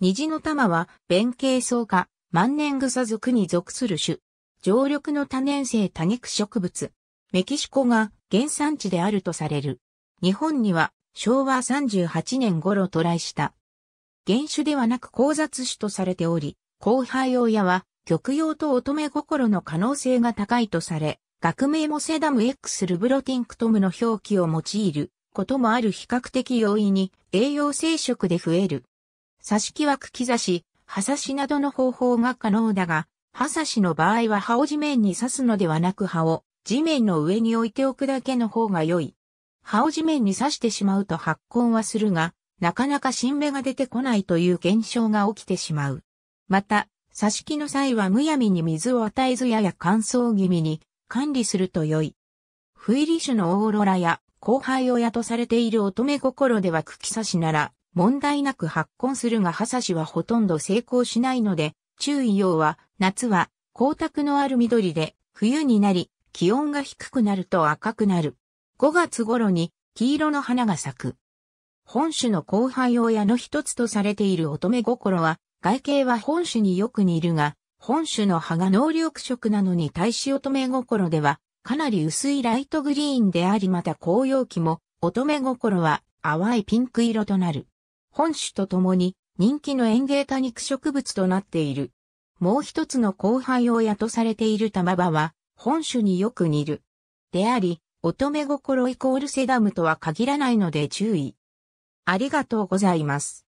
虹の玉は、弁形草科、万年草属に属する種。常緑の多年生多肉植物。メキシコが原産地であるとされる。日本には昭和38年頃渡来した。原種ではなく交雑種とされており、後輩親は極用と乙女心の可能性が高いとされ、学名もセダム X ルブロティンクトムの表記を用いることもある比較的容易に栄養生殖で増える挿し木は茎刺し、刃刺しなどの方法が可能だが、刃刺しの場合は刃を地面に刺すのではなく刃を地面の上に置いておくだけの方が良い。刃を地面に刺してしまうと発根はするが、なかなか新芽が出てこないという現象が起きてしまう。また、挿し木の際はむやみに水を与えずやや乾燥気味に管理すると良い。不入り種のオーロラや後輩親とされている乙女心では茎刺しなら問題なく発根するが葉サしはほとんど成功しないので、注意要は、夏は光沢のある緑で、冬になり、気温が低くなると赤くなる。5月頃に黄色の花が咲く。本種の後輩親の一つとされている乙女心は、外形は本種によく似るが、本種の葉が能力色なのに対し乙女心では、かなり薄いライトグリーンでありまた紅葉期も、乙女心は淡いピンク色となる。本種とともに人気の園芸多肉植物となっている。もう一つの後輩親とされている玉葉は、本種によく似る。であり、乙女心イコールセダムとは限らないので注意。ありがとうございます。